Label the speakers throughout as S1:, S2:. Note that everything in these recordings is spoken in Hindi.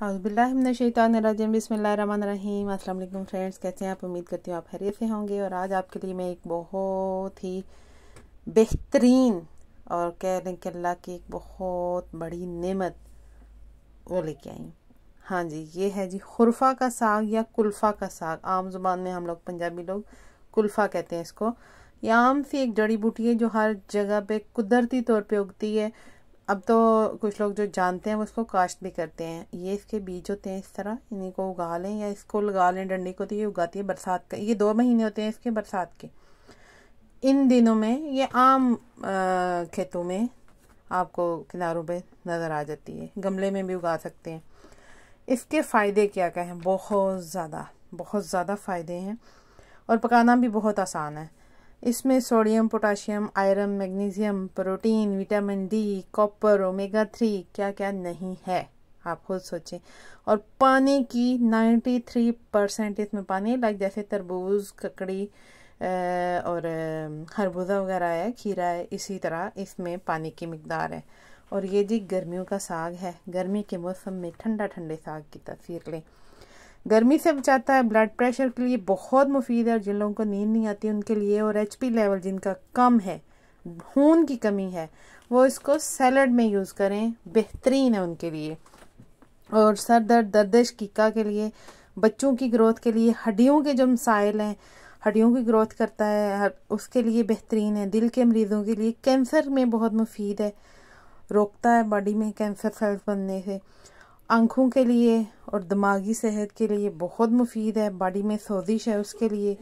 S1: हौसबिल्लाशैतानरजीम बसमीम अल्लाम फ्रेंड्स कैसे हैं आप उम्मीद करती हूँ आप हरे से होंगे और आज आपके लिए मैं एक बहुत ही बेहतरीन और कह रहे कि अल्लाह की एक बहुत बड़ी नेमत वो लेके आई हाँ जी ये है जी खुरफा का साग या कुल्फ़ा का साग आम जुबान में हम लोग पंजाबी लोग कुल्फ़ा कहते हैं इसको ये आम सी एक जड़ी बूटी है जो हर जगह पे कुदरती तौर पे उगती है अब तो कुछ लोग जो जानते हैं वो इसको काश्त भी करते हैं ये इसके बीज होते हैं इस तरह इन्हीं को उगा लें या इसको लगा लें डंडी को तो ये उगाती है बरसात का ये दो महीने होते हैं इसके बरसात के इन दिनों में ये आम खेतों में आपको किनारों पे नज़र आ जाती है गमले में भी उगा सकते हैं इसके फ़ायदे क्या क्या हैं बहुत ज़्यादा बहुत ज़्यादा फ़ायदे हैं और पकाना भी बहुत आसान है इसमें sodium potassium iron magnesium protein vitamin D copper omega three क्या क्या नहीं है आप खुद सोचें और पानी की 93 परसेंट इसमें पानी लाइक जैसे तरबूज ककड़ी और खरबूजा वगैरह है खीरा है इसी तरह इसमें पानी की मकदार है और ये जी गर्मियों का साग है गर्मी के मौसम में ठंडा ठंडे साग की तस्वीर लें गर्मी से बचाता है ब्लड प्रेशर के लिए बहुत मुफीद है और जिन लोगों को नींद नहीं आती उनके लिए और एच लेवल जिनका कम है खून की कमी है वो इसको सैलड में यूज़ करें बेहतरीन है उनके लिए और सर दर्द दर्दश कीका के लिए बच्चों की ग्रोथ के लिए हड्डियों के जो मसाइल हैं हड्डियों की ग्रोथ करता है उसके लिए बेहतरीन है दिल के मरीज़ों के लिए कैंसर में बहुत मुफीद है रोकता है बॉडी में कैंसर सेल्स बनने से आँखों के लिए और दिमागी सेहत के लिए बहुत मुफीद है बॉडी में सोजिश है उसके लिए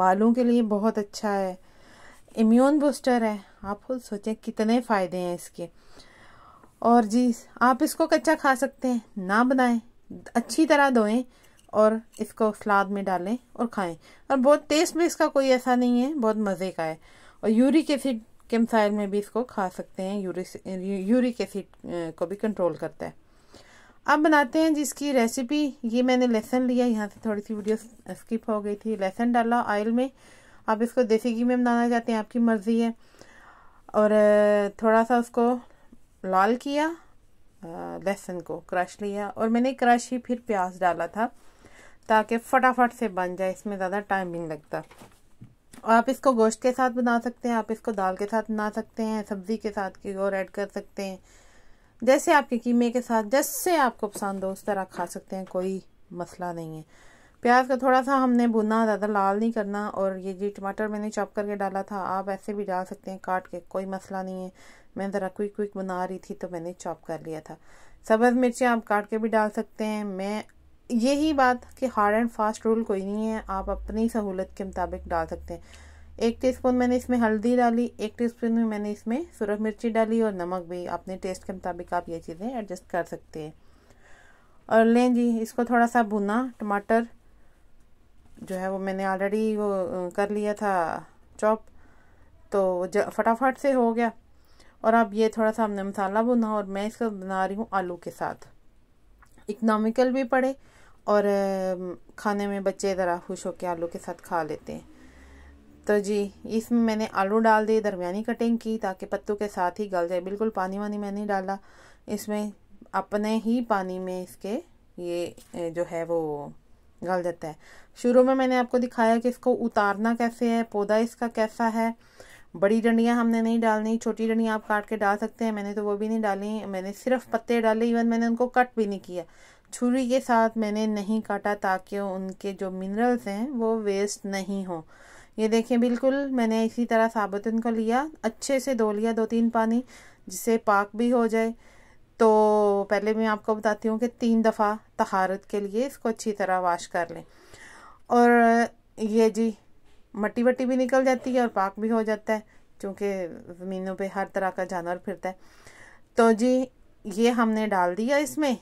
S1: बालों के लिए बहुत अच्छा है इम्यून बूस्टर है आप खुद सोचें कितने फ़ायदे हैं इसके और जी आप इसको कच्चा खा सकते हैं ना बनाएं अच्छी तरह धोएं और इसको सलाद में डालें और खाएं और बहुत टेस्ट में इसका कोई ऐसा नहीं है बहुत मज़े का है और यूरिक एसिड के मसाइल में भी इसको खा सकते हैं यूरिक एसिड को भी कंट्रोल करता है अब बनाते हैं जिसकी रेसिपी ये मैंने लहसन लिया यहाँ से थोड़ी सी वीडियो स्किप हो गई थी लहसन डाला ऑयल में आप इसको देसी घी में बनाना चाहते हैं आपकी मर्ज़ी है और थोड़ा सा उसको लाल किया लहसुन को क्रश लिया और मैंने क्रश ही फिर प्याज डाला था ताकि फटाफट से बन जाए इसमें ज़्यादा टाइम नहीं लगता आप इसको गोश्त के साथ बना सकते हैं आप इसको दाल के साथ बना सकते हैं सब्ज़ी के साथ की और ऐड कर सकते हैं जैसे आपके कीमे के साथ जैसे आपको पसंद हो उस तरह खा सकते हैं कोई मसला नहीं है प्याज का थोड़ा सा हमने भुना ज़्यादा लाल नहीं करना और ये जी टमाटर मैंने चॉप करके डाला था आप ऐसे भी डाल सकते हैं काट के कोई मसला नहीं है मैं ज़रा क्विक क्विक बना रही थी तो मैंने चॉप कर लिया था सब्ज़ मिर्चें आप काट के भी डाल सकते हैं मैं यही बात कि हार्ड एंड फास्ट रूल कोई नहीं है आप अपनी सहूलत के मुताबिक डाल सकते हैं एक टीस्पून मैंने इसमें हल्दी डाली एक टीस्पून में मैंने इसमें सूरख मिर्ची डाली और नमक भी अपने टेस्ट के मुताबिक आप ये चीज़ें एडजस्ट कर सकते हैं और लें जी इसको थोड़ा सा भुना टमाटर जो है वो मैंने ऑलरेडी वो कर लिया था चॉप तो फटाफट से हो गया और अब ये थोड़ा सा हमने मसाला भुना और मैं इसको बना रही हूँ आलू के साथ इकनॉमिकल भी पड़े और खाने में बच्चे ज़रा खुश होकर आलू के साथ खा लेते हैं तो जी इसमें मैंने आलू डाल दिए दरमियानी कटिंग की ताकि पत्तों के साथ ही गल जाए बिल्कुल पानी वानी मैंने नहीं डाला इसमें अपने ही पानी में इसके ये जो है वो गल जाता है शुरू में मैंने आपको दिखाया कि इसको उतारना कैसे है पौधा इसका कैसा है बड़ी डंडियाँ हमने नहीं डालनी छोटी डंडियाँ आप काट के डाल सकते हैं मैंने तो वो भी नहीं डाली मैंने सिर्फ पत्ते डाले इवन मैंने उनको कट भी नहीं किया छुरी के साथ मैंने नहीं काटा ताकि उनके जो मिनरल्स हैं वो वेस्ट नहीं हों ये देखें बिल्कुल मैंने इसी तरह साबुतन को लिया अच्छे से धो लिया दो तीन पानी जिससे पाक भी हो जाए तो पहले मैं आपको बताती हूँ कि तीन दफ़ा तहारत के लिए इसको अच्छी तरह वाश कर लें और ये जी मट्टी वट्टी भी निकल जाती है और पाक भी हो जाता है क्योंकि ज़मीनों पे हर तरह का जानवर फिरता है तो जी ये हमने डाल दिया इसमें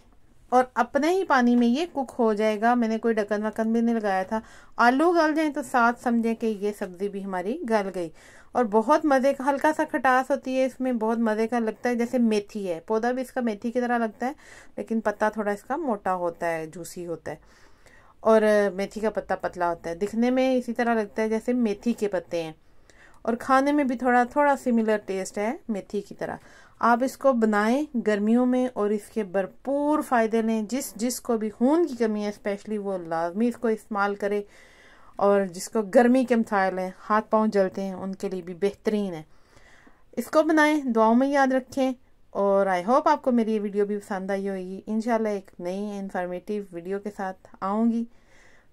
S1: और अपने ही पानी में ये कुक हो जाएगा मैंने कोई ढक्कन वक्कन भी नहीं लगाया था आलू गल जाए तो साथ समझें कि ये सब्ज़ी भी हमारी गल गई और बहुत मज़े का हल्का सा खटास होती है इसमें बहुत मज़े का लगता है जैसे मेथी है पौधा भी इसका मेथी की तरह लगता है लेकिन पत्ता थोड़ा इसका मोटा होता है जूसी होता है और मेथी का पत्ता पतला होता है दिखने में इसी तरह लगता है जैसे मेथी के पत्ते हैं और खाने में भी थोड़ा थोड़ा सिमिलर टेस्ट है मेथी की तरह आप इसको बनाएं गर्मियों में और इसके भरपूर फ़ायदे लें जिस जिसको भी खून की कमी है स्पेशली वो लाजमी इसको इस्तेमाल करें और जिसको गर्मी के मिसाइल हैं हाथ पाँव जलते हैं उनके लिए भी बेहतरीन है इसको बनाएं दुआओं में याद रखें और आई होप आपको मेरी ये वीडियो भी पसंद आई होगी इन एक नई इन्फॉर्मेटिव वीडियो के साथ आऊँगी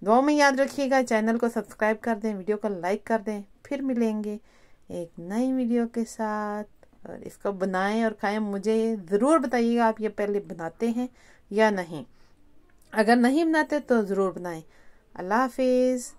S1: दुआओं में याद रखिएगा चैनल को सब्सक्राइब कर दें वीडियो को लाइक कर दें फिर मिलेंगे एक नई वीडियो के साथ और इसको बनाएं और खाएं मुझे ज़रूर बताइएगा आप ये पहले बनाते हैं या नहीं अगर नहीं बनाते तो ज़रूर बनाएं अल्लाह हाफिज़